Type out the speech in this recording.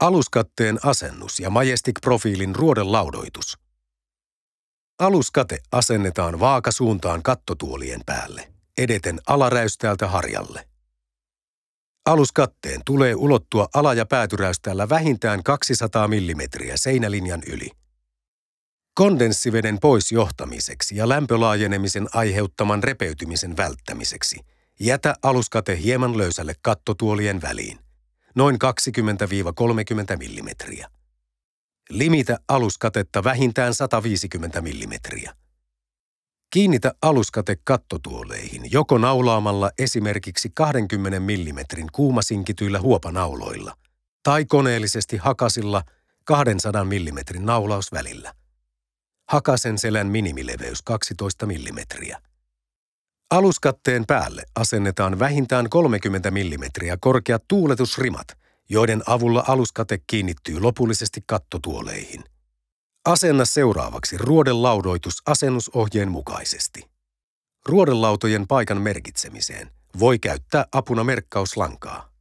Aluskatteen asennus ja Majestic-profiilin ruoden laudoitus. Aluskate asennetaan vaakasuuntaan kattotuolien päälle, edeten alaräystäältä harjalle. Aluskatteen tulee ulottua ala- ja päätyräystäällä vähintään 200 mm seinälinjan yli. Kondenssiveden pois johtamiseksi ja lämpölaajenemisen aiheuttaman repeytymisen välttämiseksi jätä aluskate hieman löysälle kattotuolien väliin noin 20-30 mm. Limitä aluskatetta vähintään 150 mm. Kiinnitä aluskate kattotuoleihin joko naulaamalla esimerkiksi 20 mm kuumasinkityillä huopanauloilla tai koneellisesti hakasilla 200 mm naulausvälillä. Hakasen selän minimileveys 12 mm. Aluskatteen päälle asennetaan vähintään 30 mm korkeat tuuletusrimat, joiden avulla aluskate kiinnittyy lopullisesti kattotuoleihin. Asenna seuraavaksi ruodelaudoitus asennusohjeen mukaisesti. Ruodelautojen paikan merkitsemiseen voi käyttää apuna merkkauslankaa.